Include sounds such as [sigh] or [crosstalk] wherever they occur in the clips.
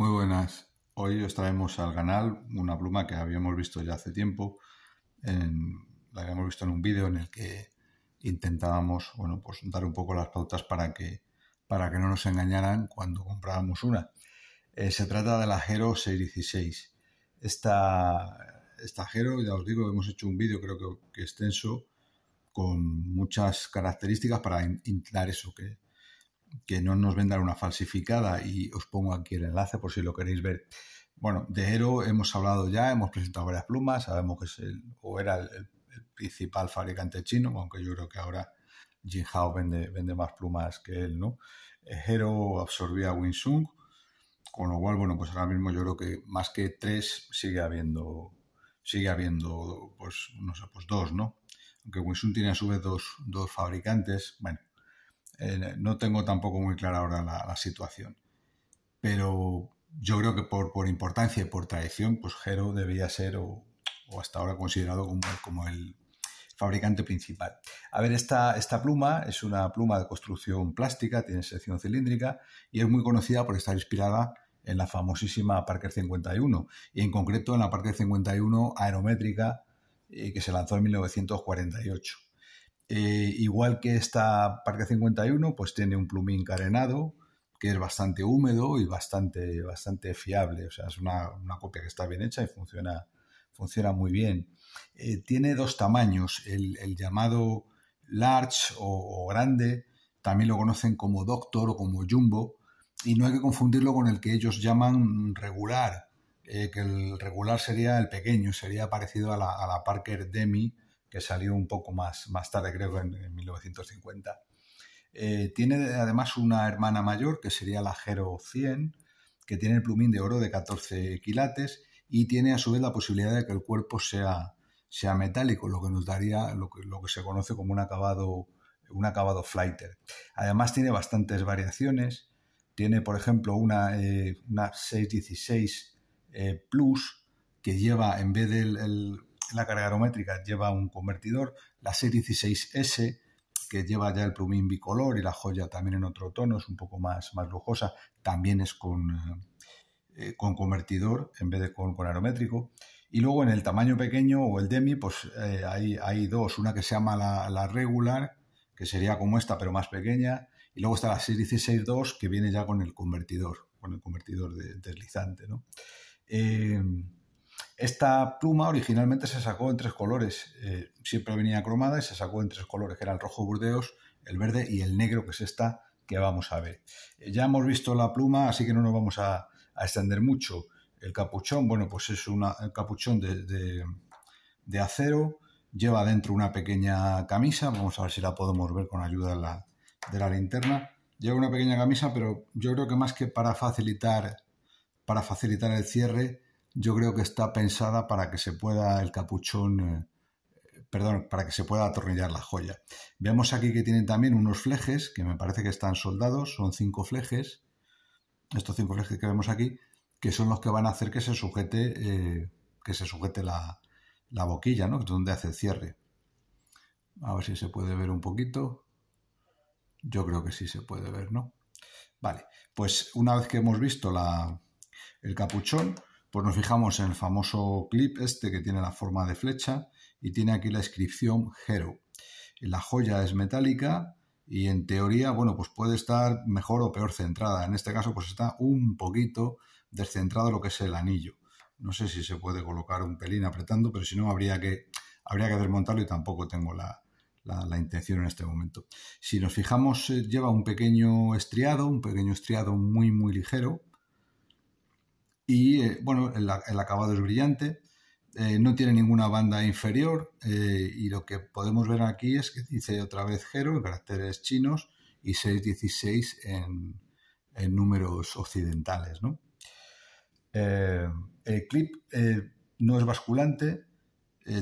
Muy buenas. Hoy os traemos al canal una pluma que habíamos visto ya hace tiempo. En, la habíamos visto en un vídeo en el que intentábamos bueno, pues dar un poco las pautas para que, para que no nos engañaran cuando comprábamos una. Eh, se trata de la Hero 616. Esta, esta Hero, ya os digo, hemos hecho un vídeo creo que, extenso con muchas características para intentar eso, que, que no nos vendan una falsificada y os pongo aquí el enlace por si lo queréis ver. Bueno, de Hero hemos hablado ya, hemos presentado varias plumas, sabemos que es el, o era el, principal fabricante chino, aunque yo creo que ahora Jinhao vende, vende más plumas que él, ¿no? Eh, Hero absorbía a Winsung, con lo cual, bueno, pues ahora mismo yo creo que más que tres sigue habiendo, sigue habiendo, pues, no sé, pues dos, ¿no? Aunque Winsung tiene a su vez dos, dos fabricantes, bueno, eh, no tengo tampoco muy clara ahora la, situación. Pero yo creo que por, importancia y por tradición, pues Hero debería ser o, hasta ahora considerado como, el fabricante principal. A ver, esta, pluma es una pluma de construcción plástica, tiene sección cilíndrica y es muy conocida por estar inspirada en la famosísima Parker 51 y en concreto en la Parker 51 aerométrica eh, que se lanzó en 1948. Eh, igual que esta Parker 51, pues tiene un plumín carenado, que es bastante húmedo y bastante, bastante fiable. O sea, es una, una copia que está bien hecha y funciona, funciona muy bien. Eh, tiene dos tamaños, el, llamado large o, grande, también lo conocen como doctor o como jumbo, y no hay que confundirlo con el que ellos llaman regular, eh, que el regular sería el pequeño, sería parecido a la Parker Demi, que salió un poco más, más tarde, creo en, 1950. Eh, tiene además una hermana mayor, que sería la Gero 100, que tiene el plumín de oro de 14 quilates y tiene a su vez la posibilidad de que el cuerpo sea, sea metálico, lo que nos daría lo que, lo que se conoce como un acabado, un acabado flighter. Además tiene bastantes variaciones. Tiene, por ejemplo, una, 616 eh, eh, Plus que lleva, en vez del la carga aerométrica lleva un convertidor, la serie 16S que lleva ya el plumín bicolor y la joya también en otro tono, es un poco más, más lujosa, también es con, eh, eh, con convertidor en vez de con, con, aerométrico. Y luego en el tamaño pequeño o el demi, pues eh, hay, dos, una que se llama la, regular, que sería como esta pero más pequeña, y luego está la 616-2 que viene ya con el convertidor, con el convertidor de, deslizante, ¿no? Esta pluma originalmente se sacó en tres colores, eh, siempre venía cromada y se sacó en tres colores, que era el rojo burdeos, el verde y el negro, que es esta que vamos a ver. Eh, ya hemos visto la pluma, así que no nos vamos a, extender mucho. El capuchón, bueno, pues es un capuchón de, acero, lleva dentro una pequeña camisa, vamos a ver si la podemos ver con ayuda de la, de la linterna. Lleva una pequeña camisa, pero yo creo que más que para facilitar, para facilitar el cierre, yo creo que está pensada para que se pueda el capuchón, eh, perdón, para que se pueda atornillar la joya. Vemos aquí que tienen también unos flejes, que me parece que están soldados, son cinco flejes, estos cinco flejes que vemos aquí, que son los que van a hacer que se sujete, eh, que se sujete la, boquilla, ¿no? Donde hace el cierre. A ver si se puede ver un poquito. Yo creo que sí se puede ver, ¿no? Vale, pues una vez que hemos visto la, el capuchón, pues nos fijamos en el famoso clip este que tiene la forma de flecha y tiene aquí la inscripción Hero. La joya es metálica y en teoría, bueno, pues puede estar mejor o peor centrada. En este caso, pues está un poquito descentrado lo que es el anillo. No sé si se puede colocar un pelín apretando, pero si no, habría que, habría que desmontarlo y tampoco tengo la, la, intención en este momento. Si nos fijamos, eh, lleva un pequeño estriado, un pequeño estriado muy, muy ligero, y eh, bueno, el, acabado es brillante, eh, no tiene ninguna banda inferior eh, y lo que podemos ver aquí es que dice otra vez Hero en caracteres chinos y 616 en, en números occidentales. ¿no? el clip no es basculante,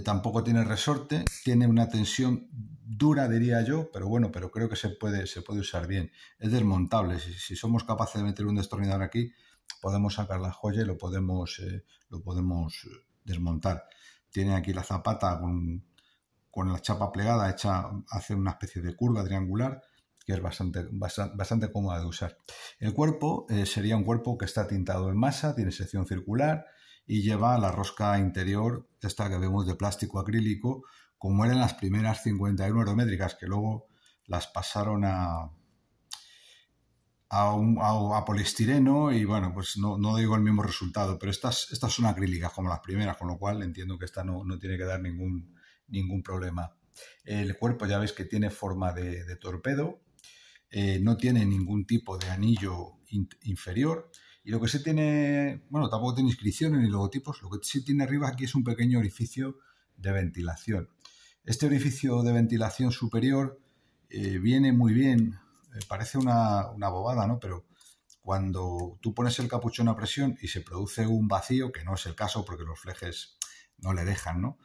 tampoco tiene resorte, tiene una tensión dura, diría yo, pero bueno, pero creo que se puede, se puede usar bien. Es desmontable, si, si somos capaces de meter un destornillador aquí, podemos sacar la joya y lo podemos, eh, lo podemos eh, desmontar. Tiene aquí la zapata con, la chapa plegada, hecha, hace una especie de curva triangular que es bastante, bastante, cómoda de usar. El cuerpo eh, sería un cuerpo que está tintado en masa, tiene sección circular y lleva la rosca interior, esta que vemos de plástico acrílico, como eran las primeras 51 aerométricas, que luego las pasaron a, a, un, y bueno, pues no, digo el mismo resultado, pero estas, estas son acrílicas como las primeras, con lo cual entiendo que esta no, tiene que dar ningún, ningún problema. El cuerpo ya veis que tiene forma de, torpedo, eh, no tiene ningún tipo de anillo inferior y lo que se tiene, bueno, tampoco tiene inscripciones ni logotipos, lo que sí tiene arriba aquí es un pequeño orificio de ventilación. Este orificio de ventilación superior eh, viene muy bien eh, parece una, bobada, ¿no? Pero cuando tú pones el capuchón a presión y se produce un vacío, que no es el caso porque los flejes no le dejan, ¿no?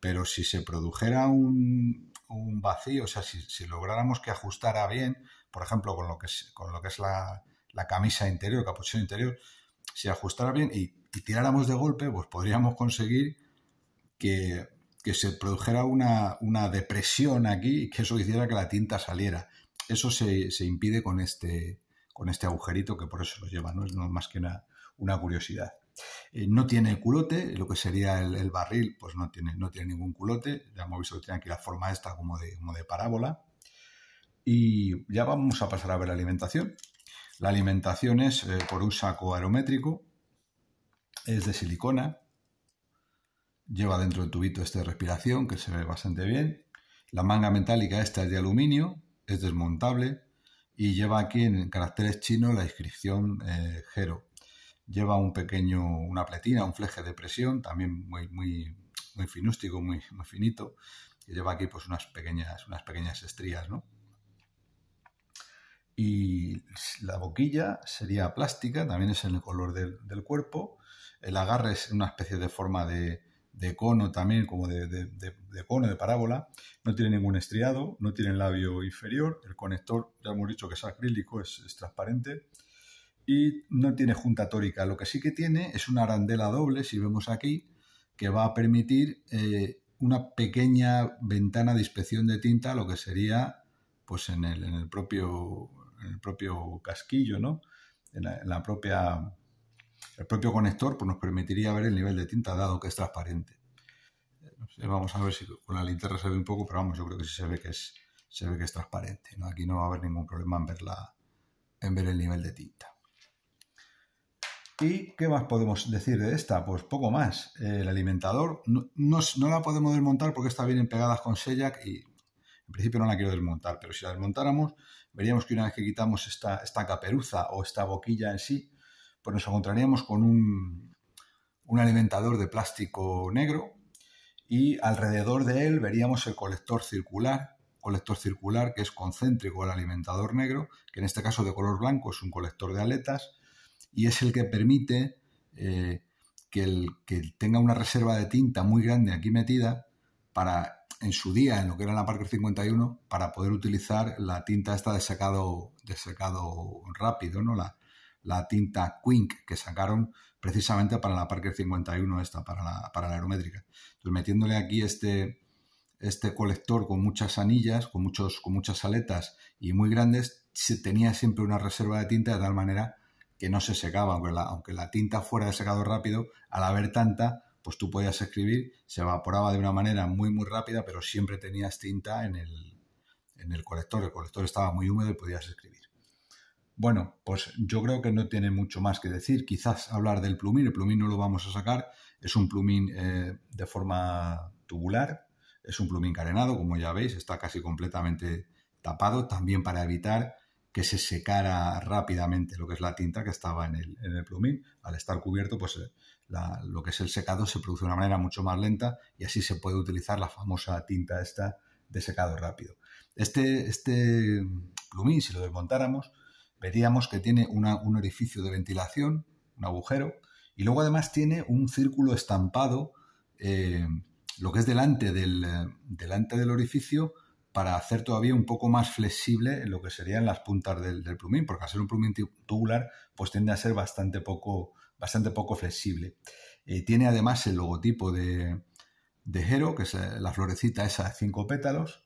Pero si se produjera un, un vacío, o sea, si, lográramos que ajustara bien, por ejemplo, con lo que es, con lo que es la, camisa interior, capuchón interior, si ajustara bien y, tiráramos de golpe, pues podríamos conseguir que, que se produjera una, una depresión aquí y que eso hiciera que la tinta saliera eso se, impide con este, con este agujerito que por eso lo lleva, ¿no? Es más que una, una curiosidad. Eh, no tiene culote, lo que sería el, barril, pues no tiene, no tiene ningún culote. Ya hemos visto que tiene aquí la forma esta como de, como de parábola. Y ya vamos a pasar a ver la alimentación. La alimentación es eh, por un saco aerométrico, es de silicona, lleva dentro el tubito este de respiración que se ve bastante bien. La manga metálica esta es de aluminio, es desmontable y lleva aquí en caracteres chinos la inscripción Gero. Eh, lleva un pequeño, una pletina, un fleje de presión, también muy, muy, muy finústico, muy, muy finito, y lleva aquí pues unas pequeñas, unas pequeñas estrías, ¿no? Y la boquilla sería plástica, también es en el color del cuerpo. El agarre es una especie de forma de, de cono también, como de, cono, de parábola, no tiene ningún estriado, no tiene labio inferior, el conector, ya hemos dicho que es acrílico, es, transparente, y no tiene junta tórica. Lo que sí que tiene es una arandela doble, si vemos aquí, que va a permitir eh, una pequeña ventana de inspección de tinta, lo que sería pues en el, propio, en el propio casquillo, ¿no? en la propia el propio conector pues, nos permitiría ver el nivel de tinta dado que es transparente. vamos a ver si con la linterna se ve un poco, pero vamos, yo creo que sí se ve que es, se ve que es transparente. Aquí no va a haber ningún problema en, verla, en ver el nivel de tinta. ¿Y qué más podemos decir de esta? Pues poco más. El alimentador no, la podemos desmontar porque está bien pegada con sellac y en principio no la quiero desmontar, pero si la desmontáramos veríamos que una vez que quitamos esta, esta caperuza o esta boquilla en sí, pues nos encontraríamos con un, un alimentador de plástico negro y alrededor de él veríamos el colector circular, colector circular que es concéntrico al alimentador negro, que en este caso de color blanco es un colector de aletas y es el que permite eh, que, el, que tenga una reserva de tinta muy grande aquí metida para en su día, en lo que era la Parker 51, para poder utilizar la tinta esta de secado, rápido, ¿no? La, la tinta Quink que sacaron precisamente para la Parker 51 esta, para la, para la aerométrica. Entonces metiéndole aquí este, este colector con muchas anillas, con, muchos, con muchas aletas y muy grandes, se tenía siempre una reserva de tinta de tal manera que no se secaba, aunque la, tinta fuera de secado rápido, al haber tanta, pues tú podías escribir, se evaporaba de una manera muy, muy rápida, pero siempre tenías tinta en el, en el colector. El colector estaba muy húmedo y podías escribir. Bueno, pues yo creo que no tiene mucho más que decir. Quizás hablar del plumín. El plumín no lo vamos a sacar. Es un plumín eh, de forma tubular. Es un plumín carenado, como ya veis. Está casi completamente tapado. También para evitar que se secara rápidamente lo que es la tinta que estaba en el, plumín. Al estar cubierto, pues eh, lo que es el secado se produce de una manera mucho más lenta y así se puede utilizar la famosa tinta esta de secado rápido. Este, este plumín, si lo desmontáramos, veríamos que tiene un orificio de ventilación, un agujero, y luego además tiene un círculo estampado, eh, lo que es delante del, delante del orificio, para hacer todavía un poco más flexible lo que serían las puntas del, plumín, porque al ser un plumín tubular, pues tiende a ser bastante poco, bastante poco flexible. Eh, tiene además el logotipo de, de que es eh, la florecita esa de cinco pétalos,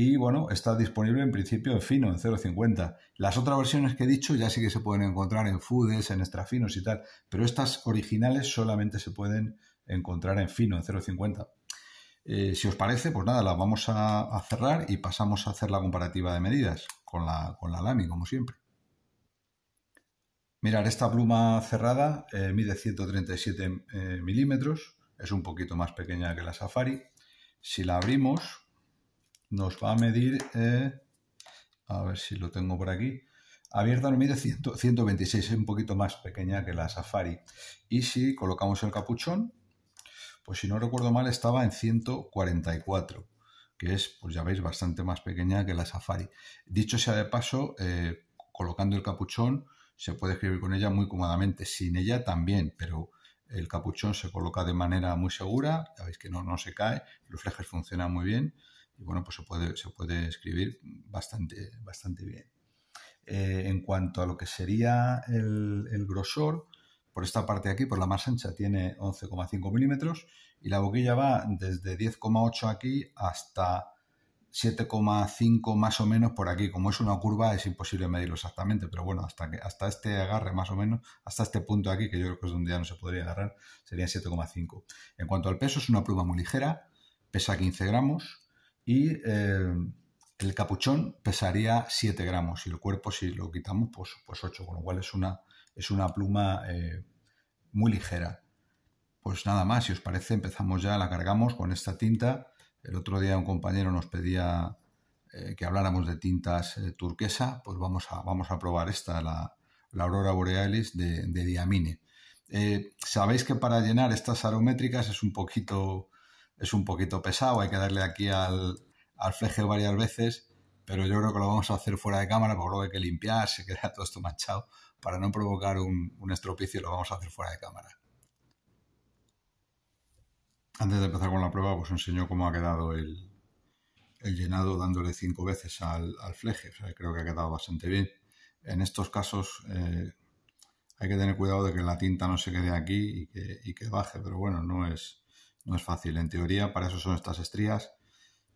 y bueno, está disponible en principio en fino, en 0.50. Las otras versiones que he dicho ya sí que se pueden encontrar en fudes, en extrafinos y tal, pero estas originales solamente se pueden encontrar en fino, en 0.50. Eh, si os parece, pues nada, las vamos a, cerrar y pasamos a hacer la comparativa de medidas con la, con la LAMI, como siempre. Mirar, esta pluma cerrada eh, mide 137 eh, milímetros, es un poquito más pequeña que la Safari. Si la abrimos, nos va a medir, eh, a ver si lo tengo por aquí, abierta nos mide 126, es un poquito más pequeña que la Safari. Y si colocamos el capuchón, pues si no recuerdo mal estaba en 144, que es, pues ya veis, bastante más pequeña que la Safari. Dicho sea de paso, eh, colocando el capuchón se puede escribir con ella muy cómodamente, sin ella también, pero el capuchón se coloca de manera muy segura, ya veis que no, no se cae, los flejes funcionan muy bien y bueno, pues se puede, se puede escribir bastante, bastante bien. Eh, en cuanto a lo que sería el, grosor, por esta parte de aquí, por pues la más ancha, tiene 11,5 milímetros y la boquilla va desde 10,8 aquí hasta 7,5 más o menos por aquí. Como es una curva es imposible medirlo exactamente, pero bueno, hasta, que, hasta este agarre más o menos, hasta este punto aquí, que yo creo que es donde ya no se podría agarrar, sería 7,5. En cuanto al peso, es una pluma muy ligera, pesa 15 gramos, y eh, el capuchón pesaría 7 gramos y el cuerpo si lo quitamos pues, pues 8, con lo cual es una, es una pluma eh, muy ligera. Pues nada más, si os parece empezamos ya, la cargamos con esta tinta. El otro día un compañero nos pedía eh, que habláramos de tintas turquesa, pues vamos a, vamos a probar esta, la, Aurora Borealis de, Diamine. Sabéis que para llenar estas arométricas es un poquito es un poquito pesado, hay que darle aquí al, fleje varias veces, pero yo creo que lo vamos a hacer fuera de cámara porque luego hay que limpiar, se [laughs] queda todo esto manchado. Para no provocar un, un estropicio lo vamos a hacer fuera de cámara. Antes de empezar con la prueba, pues enseño cómo ha quedado el, llenado dándole cinco veces al, fleje. creo que ha quedado bastante bien. En estos casos eh, hay que tener cuidado de que la tinta no se quede aquí y que baje, pero bueno, no es, no es fácil, en teoría, para eso son estas estrías.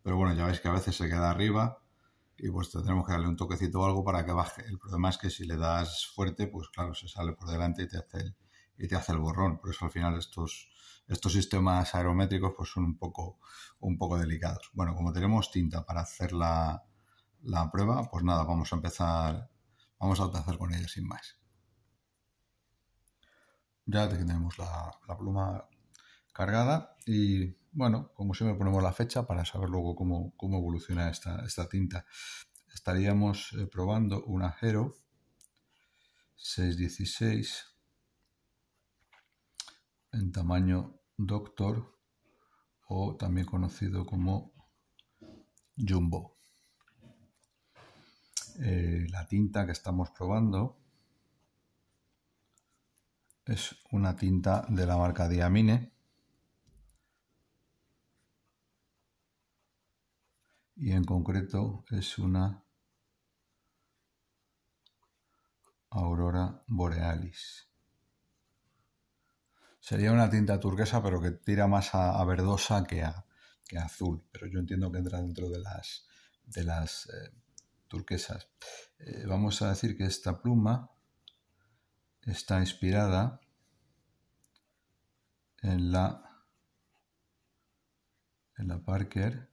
Pero bueno, ya veis que a veces se queda arriba y pues tendremos que darle un toquecito o algo para que baje. El problema es que si le das fuerte, pues claro, se sale por delante y te hace el, y te hace el borrón. Por eso al final estos, estos sistemas aerométricos pues son un poco, un poco delicados. Bueno, como tenemos tinta para hacer la, prueba, pues nada, vamos a empezar, vamos a empezar con ella sin más. Ya tenemos la, la pluma cargada y bueno, como siempre ponemos la fecha para saber luego cómo, evoluciona esta, tinta. Estaríamos eh, probando una Hero 616 en tamaño Doctor o también conocido como Jumbo. Eh, la tinta que estamos probando es una tinta de la marca Diamine y en concreto es una aurora borealis. Sería una tinta turquesa, pero que tira más a, verdosa que a, que azul. Pero yo entiendo que entra dentro de las, de las eh, turquesas. Eh, vamos a decir que esta pluma está inspirada en la, en la Parker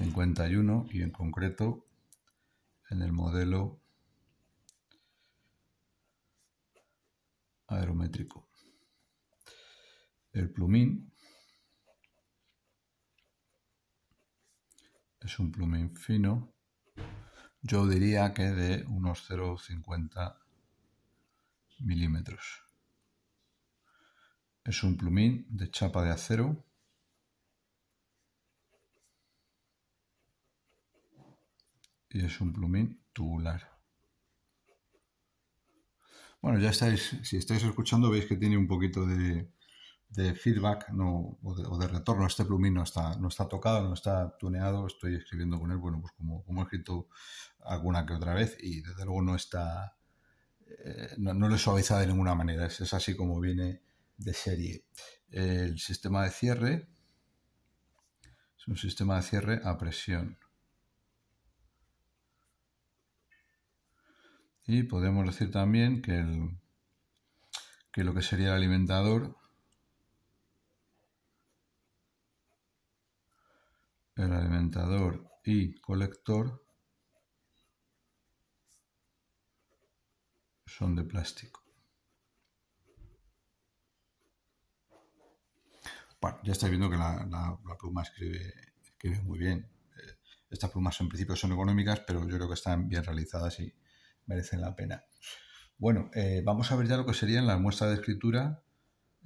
51 y en concreto en el modelo aerométrico. El plumín es un plumín fino, yo diría que de unos 0,50 milímetros. Es un plumín de chapa de acero y es un plumín tubular. Bueno, ya estáis, si estáis escuchando, veis que tiene un poquito de, feedback o, de, retorno. Este plumín no está, no está tocado, no está tuneado. Estoy escribiendo con él, bueno, pues como, he escrito alguna que otra vez, y desde luego no está, eh, no, lo he de ninguna manera. Es, es así como viene de serie. El sistema de cierre es un sistema de cierre a presión. Y podemos decir también que, el, que lo que sería el alimentador el alimentador y colector son de plástico. Bueno, ya estáis viendo que la, pluma escribe, escribe, muy bien. Eh, estas plumas en principio son económicas, pero yo creo que están bien realizadas y, merecen la pena. Bueno, eh, vamos a ver ya lo que serían las muestras de escritura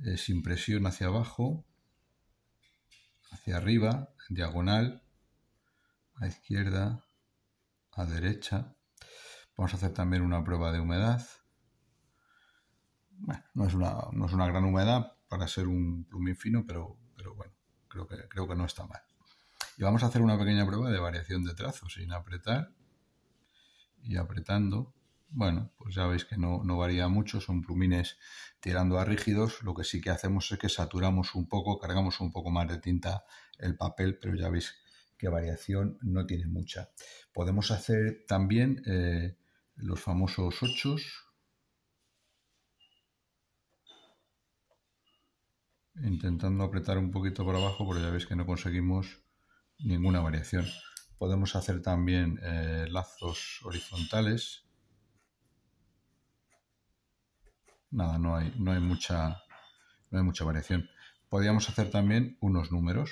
eh, sin presión hacia abajo, hacia arriba, en diagonal, a izquierda, a derecha. Vamos a hacer también una prueba de humedad. Bueno, no es una, gran humedad para ser un plumín fino, pero, pero bueno, creo que, creo que no está mal. Y vamos a hacer una pequeña prueba de variación de trazos sin apretar y apretando. Bueno, pues ya veis que no, varía mucho, son plumines tirando a rígidos. Lo que sí que hacemos es que saturamos un poco, cargamos un poco más de tinta el papel, pero ya veis que variación no tiene mucha. Podemos hacer también eh, los famosos ochos. Intentando apretar un poquito para abajo, pero ya veis que no conseguimos ninguna variación. Podemos hacer también eh, lazos horizontales. Nada, no hay, no hay, mucha, hay mucha variación. Podríamos hacer también unos números.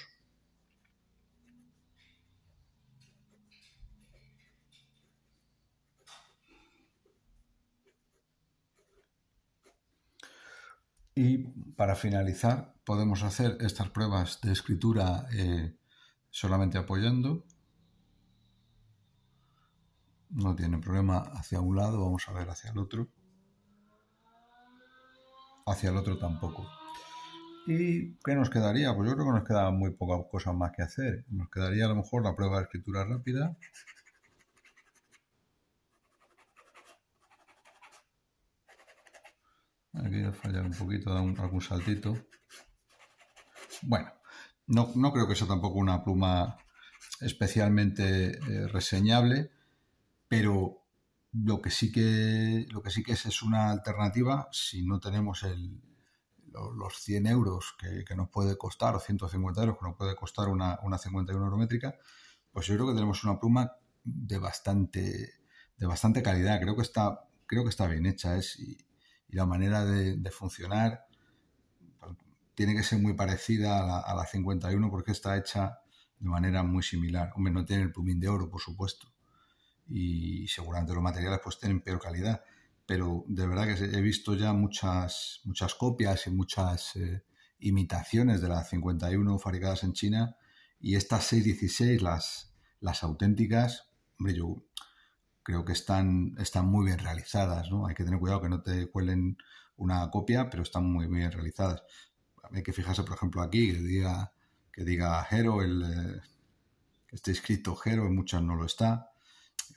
Y para finalizar, podemos hacer estas pruebas de escritura eh, solamente apoyando no tiene problema hacia un lado, vamos a ver hacia el otro. Hacia el otro tampoco. ¿Y qué nos quedaría? Pues yo creo que nos queda muy pocas cosas más que hacer. Nos quedaría a lo mejor la prueba de escritura rápida. Aquí fallar un poquito, da algún saltito. Bueno, no, creo que sea tampoco una pluma especialmente eh, reseñable pero lo que sí que, lo que, sí que es es una alternativa si no tenemos los 100 euros que, nos puede costar, o 150 euros que nos puede costar una, una 51 eurométrica, pues yo creo que tenemos una pluma de bastante, de bastante calidad. Creo que está, creo que está bien hecha es, y, la manera de, funcionar tiene que ser muy parecida a la, a la, 51 porque está hecha de manera muy similar. Hombre, no tiene el plumín de oro, por supuesto, y seguramente los materiales pues tienen peor calidad. Pero de verdad que he visto ya muchas, muchas copias y muchas eh, imitaciones de las 51 fabricadas en China y estas 616, las, las auténticas, hombre, yo creo que están, están muy bien realizadas, ¿no? Hay que tener cuidado que no te cuelen una copia, pero están muy bien realizadas. Hay que fijarse, por ejemplo, aquí, que diga, que diga Hero, el, eh, que esté escrito Hero, en muchas no lo está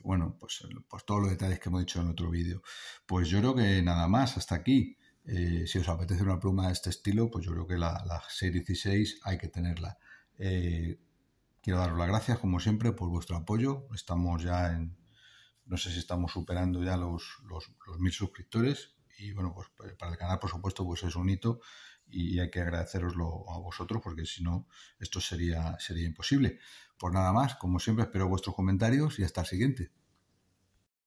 bueno, pues eh, por todos los detalles que hemos dicho en otro vídeo. Pues yo creo que nada más, hasta aquí. Eh, si os apetece una pluma de este estilo, pues yo creo que la, la 616 hay que tenerla. Eh, quiero daros las gracias, como siempre, por vuestro apoyo. Estamos ya en, no sé si estamos superando ya los, los, mil suscriptores. Y bueno, pues para el canal, por supuesto, pues es un hito y hay que agradeceroslo a vosotros porque si no, esto sería, sería imposible. Por pues nada más, como siempre espero vuestros comentarios y hasta el siguiente.